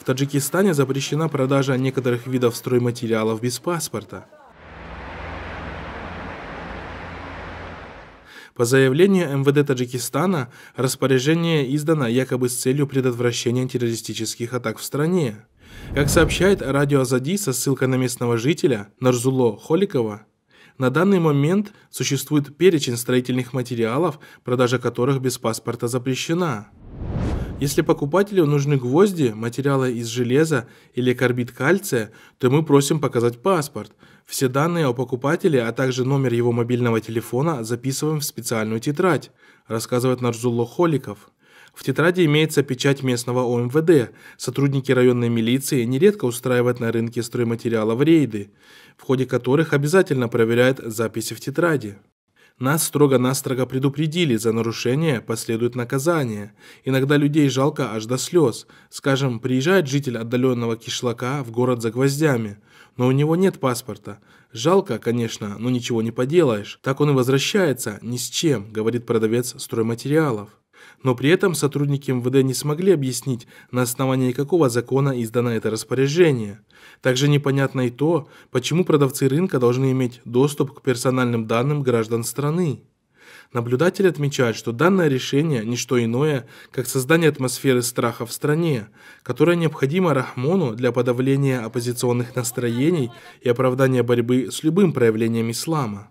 В Таджикистане запрещена продажа некоторых видов стройматериалов без паспорта. По заявлению МВД Таджикистана, распоряжение издано якобы с целью предотвращения террористических атак в стране. Как сообщает радио Азади со ссылкой на местного жителя Нарзуло Холикова, на данный момент существует перечень строительных материалов, продажа которых без паспорта запрещена. Если покупателю нужны гвозди, материалы из железа или карбид кальция, то мы просим показать паспорт. Все данные о покупателе, а также номер его мобильного телефона записываем в специальную тетрадь, рассказывает Нарзулло Холиков. В тетради имеется печать местного ОМВД. Сотрудники районной милиции нередко устраивают на рынке стройматериалов рейды, в ходе которых обязательно проверяют записи в тетради. Нас строго-настрого предупредили, за нарушение последует наказание. Иногда людей жалко аж до слез. Скажем, приезжает житель отдаленного кишлака в город за гвоздями, но у него нет паспорта. Жалко, конечно, но ничего не поделаешь. Так он и возвращается, ни с чем, говорит продавец стройматериалов. Но при этом сотрудники МВД не смогли объяснить, на основании какого закона издано это распоряжение. Также непонятно и то, почему продавцы рынка должны иметь доступ к персональным данным граждан страны. Наблюдатель отмечает, что данное решение – не что иное, как создание атмосферы страха в стране, которая необходима Рахмону для подавления оппозиционных настроений и оправдания борьбы с любым проявлением ислама.